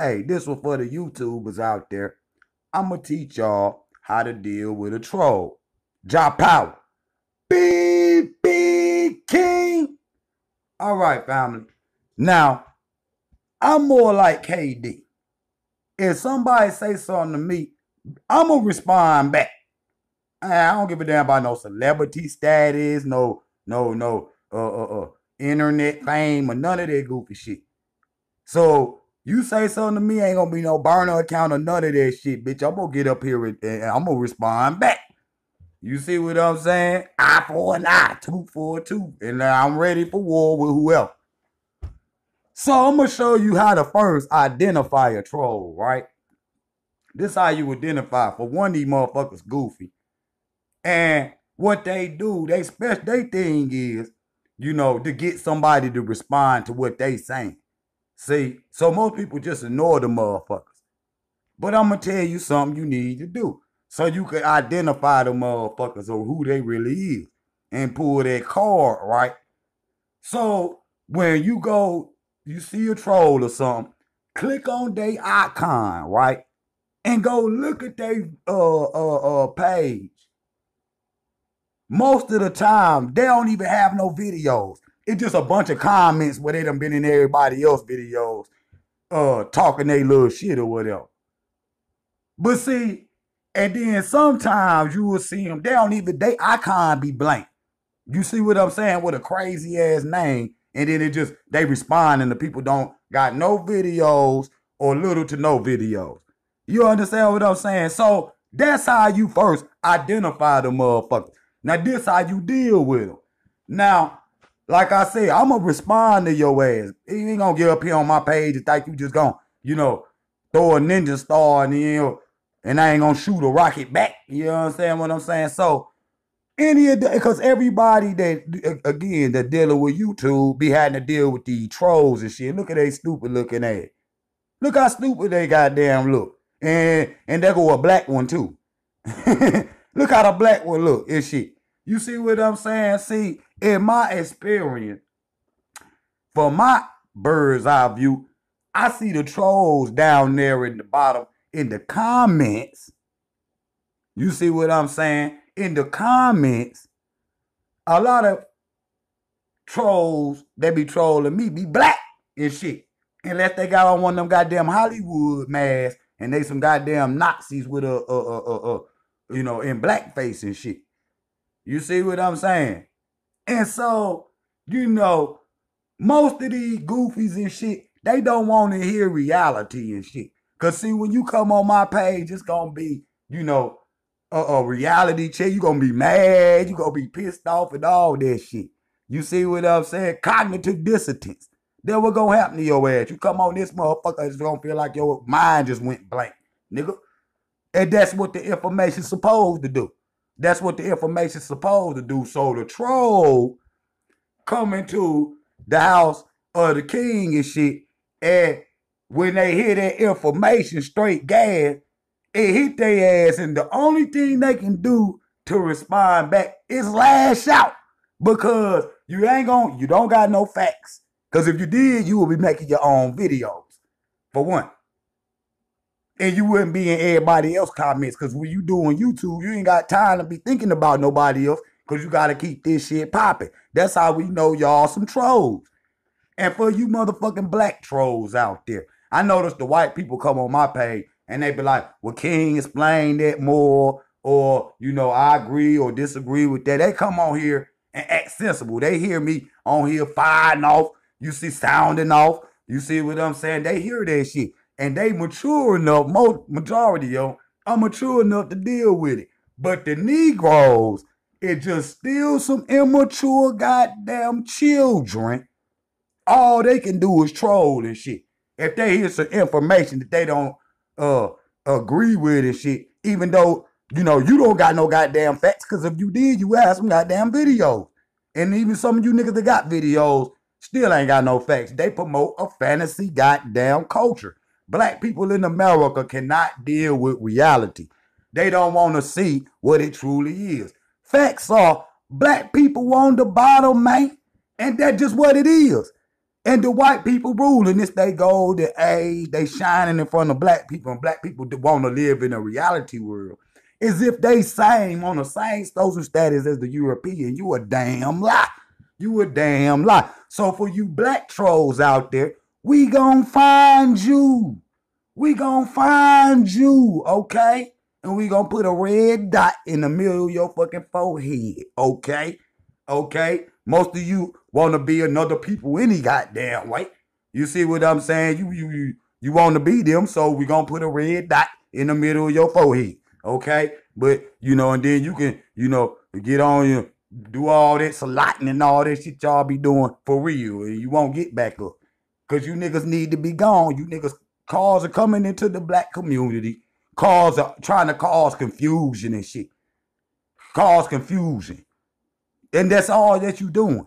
Hey, this one for the YouTubers out there. I'ma teach y'all how to deal with a troll. Drop power. Beep, beep, king. All right, family. Now, I'm more like KD. If somebody say something to me, I'ma respond back. I don't give a damn about no celebrity status, no, no, no, uh, uh, uh, internet fame, or none of that goofy shit. So you say something to me, ain't gonna be no burner account or none of that shit, bitch. I'm gonna get up here and I'm gonna respond back. You see what I'm saying? I for an I, two for two. And I'm ready for war with whoever. So I'm gonna show you how to first identify a troll, right? This how you identify. For one, these motherfuckers goofy. And what they do, they special they thing is, you know, to get somebody to respond to what they saying. See, so most people just ignore the motherfuckers. But I'm gonna tell you something you need to do so you can identify the motherfuckers or who they really is and pull that card, right? So when you go, you see a troll or something, click on their icon, right? And go look at their uh, uh, uh, page. Most of the time, they don't even have no videos. It's just a bunch of comments where they done been in everybody else videos, uh, talking they little shit or whatever. But see, and then sometimes you will see them, they don't even, they icon be blank. You see what I'm saying? With a crazy ass name. And then it just, they respond and the people don't got no videos or little to no videos. You understand what I'm saying? So that's how you first identify the motherfucker. Now this how you deal with them. Now, like I said, I'm gonna respond to your ass. You ain't gonna get up here on my page and think you just gonna, you know, throw a ninja star and you know, and I ain't gonna shoot a rocket back. You know what I'm saying? What I'm saying. So any of the, because everybody that again that dealing with YouTube be having to deal with the trolls and shit. Look at they stupid looking at. Look how stupid they goddamn look. And and there go a black one too. look how the black one look and shit. You see what I'm saying? See, in my experience, from my bird's eye view, I see the trolls down there in the bottom in the comments. You see what I'm saying? In the comments, a lot of trolls that be trolling me be black and shit. Unless they got on one of them goddamn Hollywood masks and they some goddamn Nazis with a, a, a, a, a you know, in blackface and shit. You see what I'm saying? And so, you know, most of these goofies and shit, they don't want to hear reality and shit. Cause see, when you come on my page, it's gonna be, you know, a, a reality check. you gonna be mad, you gonna be pissed off and all that shit. You see what I'm saying? Cognitive dissonance. Then what gonna happen to your ass? You come on this motherfucker, it's gonna feel like your mind just went blank, nigga. And that's what the information's supposed to do. That's what the information's supposed to do. So the troll come into the house of the king and shit, and when they hear that information straight gas, it hit their ass, and the only thing they can do to respond back is lash out because you ain't going you don't got no facts. Cause if you did, you would be making your own videos. For one and you wouldn't be in everybody else comments because when you doing YouTube, you ain't got time to be thinking about nobody else because you got to keep this shit popping. That's how we know y'all some trolls. And for you motherfucking black trolls out there, I noticed the white people come on my page and they be like, well, King explained that more, or, you know, I agree or disagree with that. They come on here and act sensible. They hear me on here firing off. You see sounding off. You see what I'm saying? They hear that shit and they mature enough, most majority, yo, are mature enough to deal with it. But the Negroes, it's just still some immature goddamn children. All they can do is troll and shit. If they hear some information that they don't uh agree with and shit, even though you know you don't got no goddamn facts, because if you did, you ask some goddamn videos. And even some of you niggas that got videos still ain't got no facts. They promote a fantasy goddamn culture. Black people in America cannot deal with reality. They don't want to see what it truly is. Facts are black people on the bottom, man, and that's just what it is. And the white people ruling this, they golden age, they shining in front of black people, and black people want to live in a reality world. As if they same on the same social status as the European. You a damn lie. You a damn lie. So for you black trolls out there, we gonna find you. We gonna find you, okay? And we gonna put a red dot in the middle of your fucking forehead, okay? Okay? Most of you wanna be another people any goddamn way. You see what I'm saying? You you you, you wanna be them, so we gonna put a red dot in the middle of your forehead, okay? But you know, and then you can, you know, get on your do all that slotting and all that shit y'all be doing for real. And you won't get back up. Cause you niggas need to be gone. You niggas cars are coming into the black community. Cars are trying to cause confusion and shit. Cause confusion. And that's all that you doing.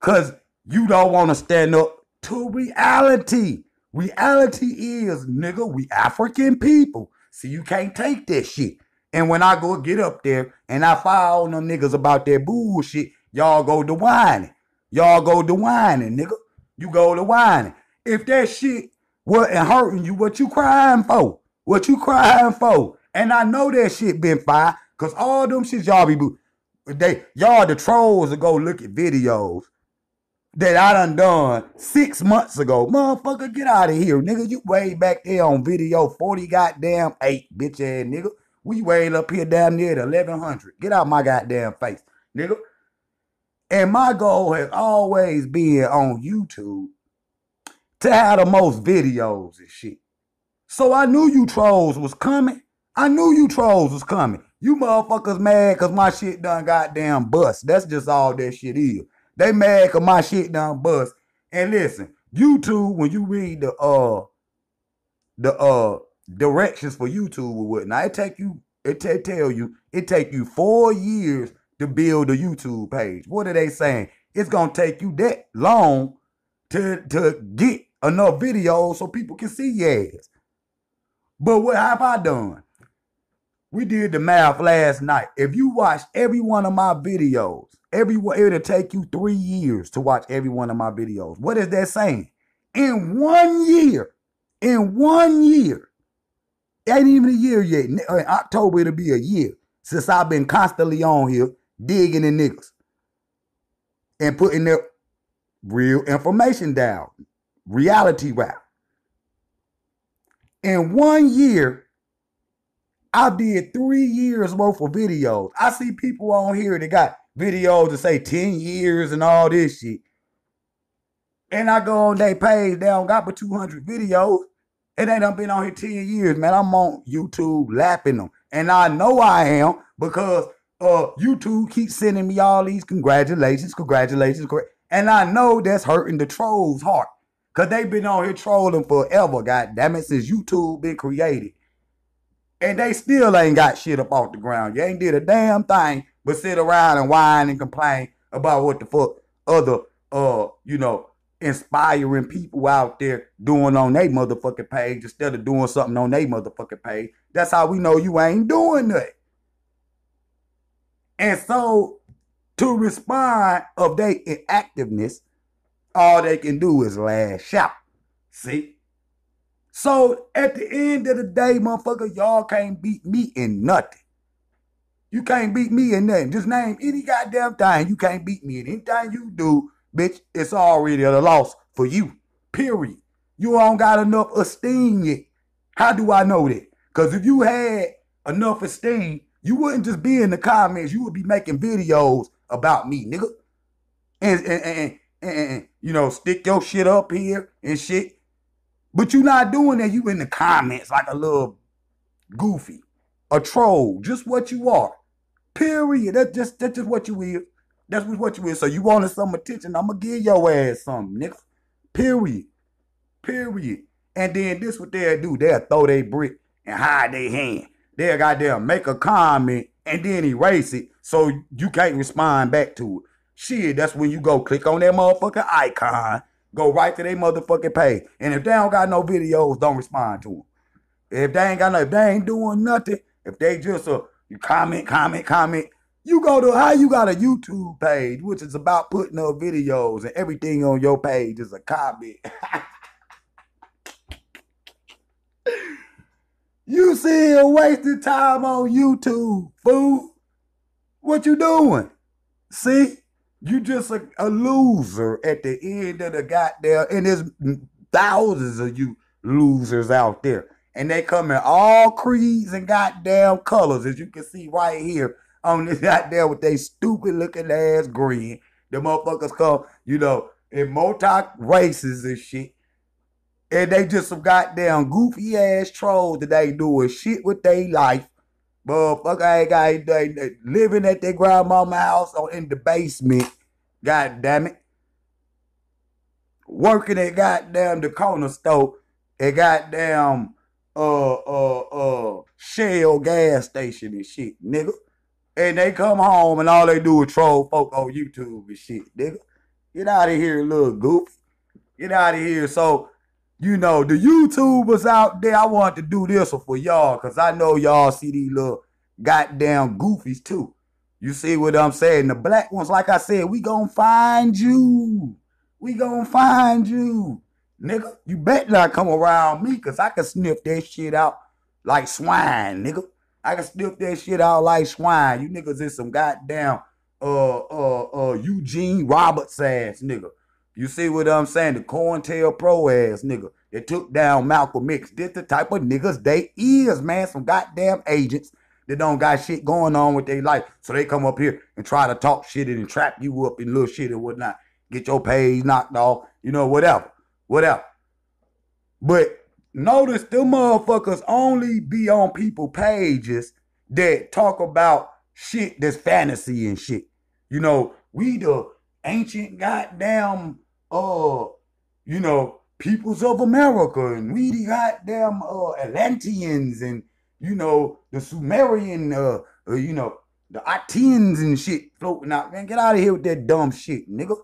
Cause you don't want to stand up to reality. Reality is, nigga, we African people. See, you can't take that shit. And when I go get up there and I fire on them niggas about their bullshit, y'all go to whining. Y'all go to whining, nigga you go to whining. If that shit wasn't hurting you, what you crying for? What you crying for? And I know that shit been fine, cause all them shit y'all be they y'all the trolls to go look at videos that I done done six months ago. Motherfucker, get out of here, nigga. You way back there on video 40 goddamn eight, bitch ass nigga. We way up here damn near 1100. Get out my goddamn face, nigga. And my goal has always been on YouTube to have the most videos and shit. So I knew you trolls was coming. I knew you trolls was coming. You motherfuckers mad cause my shit done goddamn bust. That's just all that shit is. They mad cause my shit done bust. And listen, YouTube, when you read the uh the uh directions for YouTube or whatnot, it take you it t- tell you it take you four years to build a YouTube page. What are they saying? It's gonna take you that long to to get enough videos so people can see your ass. But what have I done? We did the math last night. If you watch every one of my videos, every it'll take you three years to watch every one of my videos. What is that saying? In one year, in one year, ain't even a year yet. In October it'll be a year since I've been constantly on here digging in niggas and putting their real information down, reality rap. In one year, I did three years worth of videos. I see people on here that got videos to say 10 years and all this shit. And I go on their page, they don't got but 200 videos. It ain't done been on here 10 years, man. I'm on YouTube lapping them. And I know I am because uh, YouTube keeps sending me all these congratulations, congratulations, and I know that's hurting the trolls' heart. Cause they've been on here trolling forever, god damn it, since YouTube been created. And they still ain't got shit up off the ground. You ain't did a damn thing but sit around and whine and complain about what the fuck other uh, you know, inspiring people out there doing on their motherfucking page instead of doing something on their motherfucking page. That's how we know you ain't doing that. And so to respond of their inactiveness, all they can do is lash out. See? So at the end of the day, motherfucker, y'all can't beat me in nothing. You can't beat me in nothing. Just name any goddamn thing. You can't beat me in anything you do, bitch. It's already a loss for you. Period. You don't got enough esteem yet. How do I know that? Because if you had enough esteem, you wouldn't just be in the comments. You would be making videos about me, nigga. And and, and, and, and you know, stick your shit up here and shit. But you not doing that. You in the comments like a little goofy, a troll, just what you are. Period. That's just that's just what you is. That's what you is. So you wanted some attention, I'ma give your ass some, nigga. Period. Period. And then this what they'll do. They'll throw their brick and hide their hand they'll goddamn make a comment and then erase it so you can't respond back to it. Shit, that's when you go click on that motherfucking icon, go right to their motherfucking page. And if they don't got no videos, don't respond to them. If they ain't got no, if they ain't doing nothing, if they just a you comment, comment, comment, you go to how you got a YouTube page, which is about putting up videos and everything on your page is a comment. You still wasting time on YouTube, fool. What you doing? See? You just a, a loser at the end of the goddamn, and there's thousands of you losers out there. And they come in all creeds and goddamn colors, as you can see right here on this goddamn with they stupid looking ass green. The motherfuckers come, you know, in multi races and shit. And they just some goddamn goofy ass trolls that they doing shit with their life. Motherfucker ain't got anything. Living at their grandmama house or in the basement. God damn it. Working at goddamn the corner store at goddamn uh uh uh Shell gas station and shit, nigga. And they come home and all they do is troll folk on YouTube and shit, nigga. Get out of here, little goofy. Get out of here. So you know, the YouTubers out there, I want to do this for y'all because I know y'all see these little goddamn goofies too. You see what I'm saying? The black ones, like I said, we gonna find you. We gonna find you. Nigga, you better not come around me because I can sniff that shit out like swine, nigga. I can sniff that shit out like swine. You niggas is some goddamn uh uh uh Eugene Roberts ass nigga. You see what I'm saying? The Cointel Pro ass nigga that took down Malcolm X. This the type of niggas they is, man. Some goddamn agents that don't got shit going on with their life. So they come up here and try to talk shit and trap you up in little shit and whatnot. Get your page knocked off, you know, whatever. Whatever. But notice them motherfuckers only be on people pages that talk about shit that's fantasy and shit. You know, we the ancient goddamn uh, you know, peoples of America and we the goddamn uh, Atlanteans and you know the Sumerian, uh, uh you know the Atians and shit floating out. Man, get out of here with that dumb shit, nigga.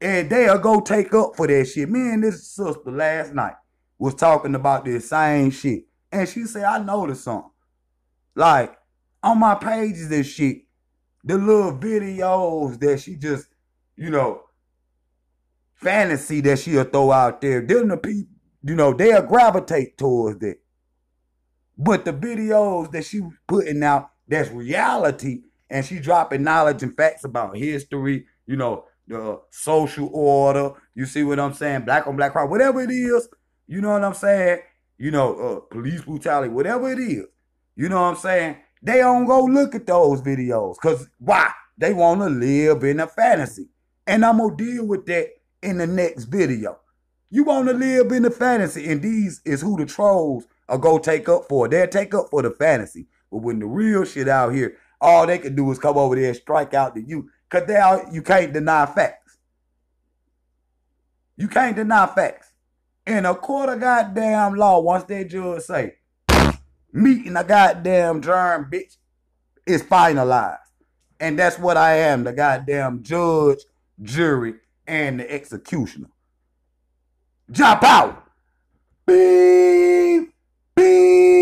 And they'll go take up for that shit. Me and this sister last night was talking about this same shit, and she said I noticed something. Like on my pages and shit, the little videos that she just, you know, fantasy that she'll throw out there. Then the people, you know, they'll gravitate towards it. But the videos that she putting out, that's reality, and she dropping knowledge and facts about history, you know, the social order. You see what I'm saying? Black on black crime, whatever it is. You know what I'm saying? You know, uh, police brutality, whatever it is. You know what I'm saying? They don't go look at those videos. Cause why? They want to live in a fantasy. And I'm gonna deal with that in the next video. You want to live in the fantasy, and these is who the trolls are going to take up for. They'll take up for the fantasy. But when the real shit out here, all they can do is come over there and strike out to you. Because they all, you can't deny facts. You can't deny facts. In a court of goddamn law, once that judge say, meeting a goddamn germ, bitch, is finalized. And that's what I am, the goddamn judge, jury, and the executioner. Jump out! Beep! Beep!